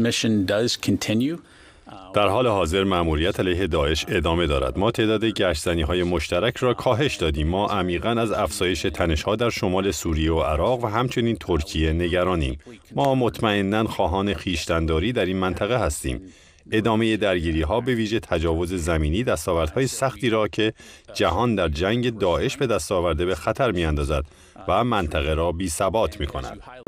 mission continue. در حال حاضر مأموریت علیه داعش ادامه دارد ما تعداد گشتنی های مشترک را کاهش دادیم ما عمیقا از افزایش تنشها در شمال سوریه و عراق و همچنین ترکیه نگرانیم ما مطمئنا خواهان خیشتنداری در این منطقه هستیم ادامه درگیری ها به ویژه تجاوز زمینی دستاوردهای سختی را که جهان در جنگ داعش به دست آورده به خطر می اندازد و منطقه را بی ثبات می کند.